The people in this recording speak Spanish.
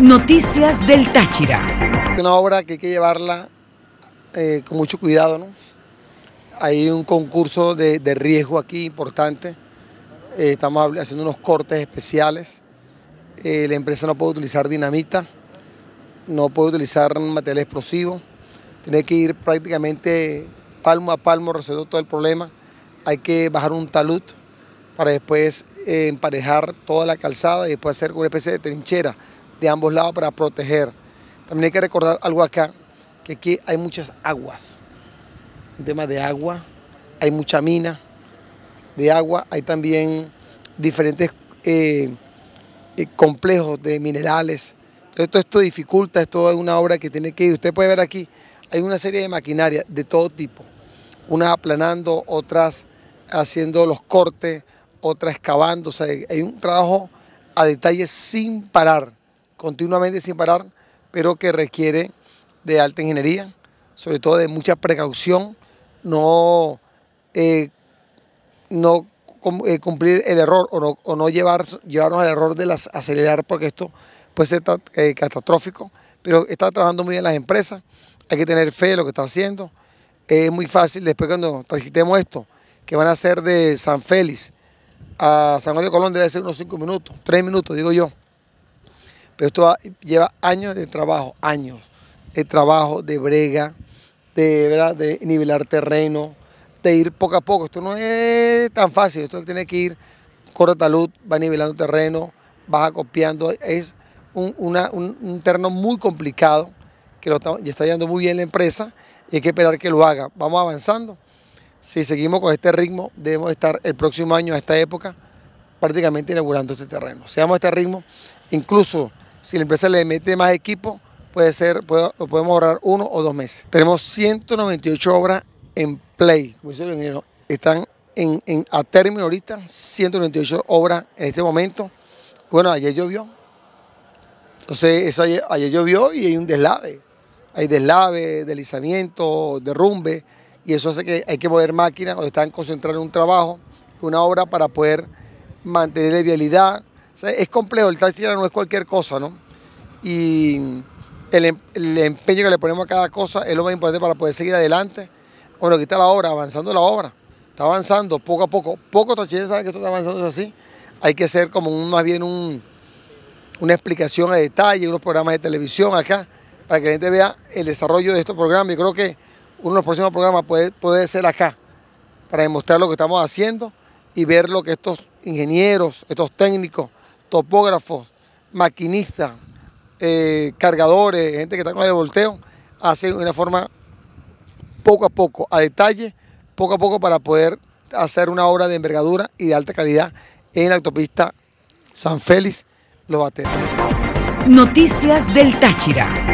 Noticias del Táchira. Una obra que hay que llevarla eh, con mucho cuidado, Hay un concurso de, riesgo aquí importante. Eh, estamos haciendo unos cortes especiales. Eh, la empresa no puede utilizar dinamita, no puede utilizar material explosivo. Tiene que ir prácticamente palmo a palmo resolviendo todo el problema. Hay que bajar un talud para después emparejar toda la calzada y después hacer una especie de trinchera de ambos lados para proteger. También hay que recordar algo acá, que aquí hay muchas aguas. Un tema de agua, hay mucha mina de agua, hay también diferentes eh, eh, complejos de minerales. todo esto dificulta, esto es una obra que tiene que ir. Usted puede ver aquí, hay una serie de maquinaria de todo tipo. Unas aplanando, otras haciendo los cortes, otras excavando. O sea, hay un trabajo a detalle sin parar continuamente sin parar, pero que requiere de alta ingeniería, sobre todo de mucha precaución, no, eh, no eh, cumplir el error o no, o no llevarnos al error de las acelerar porque esto puede ser eh, catastrófico, pero está trabajando muy bien las empresas, hay que tener fe en lo que está haciendo, es muy fácil después cuando transitemos esto, que van a ser de San Félix a San Juan de Colón debe ser unos 5 minutos, 3 minutos, digo yo. Pero esto lleva años de trabajo, años de trabajo, de brega, de, de nivelar terreno, de ir poco a poco. Esto no es tan fácil, esto tiene que ir corta talud, va nivelando terreno, vas acopiando. Es un, terreno muy complicado que lo está, y está yendo muy bien la empresa y hay que esperar que lo haga. Vamos avanzando. Si seguimos con este ritmo, debemos estar el próximo año a esta época prácticamente inaugurando este terreno. Si vamos a este ritmo, incluso si la empresa le mete más equipo, puede ser, lo podemos ahorrar uno o dos meses. Tenemos 198 obras en play, Están en, a término ahorita, 198 obras en este momento. Bueno, ayer llovió. Entonces, eso ayer, llovió y hay un deslave. Hay deslave, deslizamiento, derrumbe. Y eso hace que hay que mover máquinas o están concentrando un trabajo, una obra para poder mantener la vialidad, es complejo, el taxi no es cualquier cosa, ¿no? Y em, el, empeño que le ponemos a cada cosa es lo más importante para poder seguir adelante. Bueno, aquí está la obra, avanzando la obra. Está avanzando poco a poco. Pocos taxistas saben que esto está avanzando así. Hay que hacer como un, más bien un, una explicación a detalle, unos programas de televisión acá, para que la gente vea el desarrollo de estos programas. Y creo que uno de los próximos programas puede, puede ser acá, para demostrar lo que estamos haciendo y ver lo que estos ingenieros, estos técnicos, topógrafos, maquinistas, eh, cargadores, gente que está con el volteo, hacen de una forma poco a poco, a detalle, poco a poco para poder hacer una obra de envergadura y de alta calidad en la autopista San Félix Los Noticias del Táchira.